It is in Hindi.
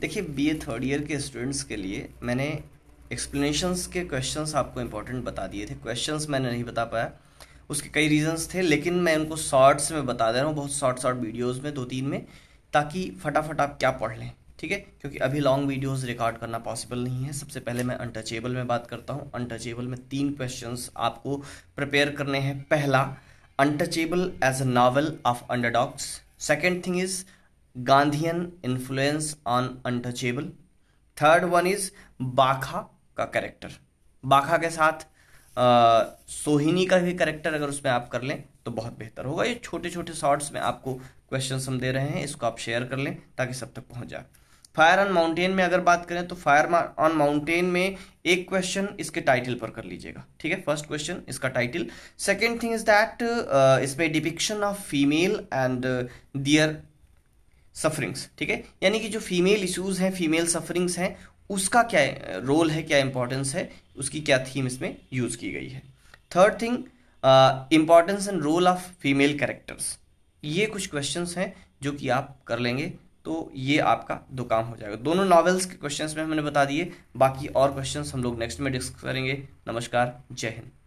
देखिए बीए थर्ड ईयर के स्टूडेंट्स के लिए मैंने एक्सप्लेनेशंस के क्वेश्चंस आपको इम्पोर्टेंट बता दिए थे क्वेश्चंस मैंने नहीं बता पाया उसके कई रीजंस थे लेकिन मैं उनको शॉर्ट्स में बता दे रहा हूँ बहुत शॉर्ट शॉर्ट वीडियोस में दो तीन में ताकि फटाफट आप क्या पढ़ लें ठीक है क्योंकि अभी लॉन्ग वीडियोस रिकॉर्ड करना पॉसिबल नहीं है सबसे पहले मैं अनटचेबल में बात करता हूँ अनटचेबल में तीन क्वेश्चन आपको प्रिपेयर करने हैं पहला untouchable as a novel of underdogs second thing is Gandhian influence on untouchable third one is Bakha का कैरेक्टर बाखा के साथ आ, सोहिनी का भी कैरेक्टर अगर उसमें आप कर लें तो बहुत बेहतर होगा ये छोटे छोटे शॉर्ट्स में आपको क्वेश्चन हम दे रहे हैं इसको आप शेयर कर लें ताकि सब तक पहुंच जाए फायर ऑन माउंटेन में अगर बात करें तो फायर ऑन माउंटेन में एक क्वेश्चन इसके टाइटल पर कर लीजिएगा ठीक है फर्स्ट क्वेश्चन इसका title second thing is that इसमें depiction of female and their sufferings ठीक है यानी कि जो फीमेल इश्यूज़ हैं फीमेल सफरिंग्स हैं उसका क्या रोल है क्या इंपॉर्टेंस है उसकी क्या थीम इसमें यूज़ की गई है third thing importance and role of female characters ये कुछ क्वेश्चंस हैं जो कि आप कर लेंगे तो ये आपका दो काम हो जाएगा दोनों नॉवेल्स के क्वेश्चंस में हमने बता दिए बाकी और क्वेश्चंस हम लोग नेक्स्ट में डिस्कस करेंगे नमस्कार जय हिंद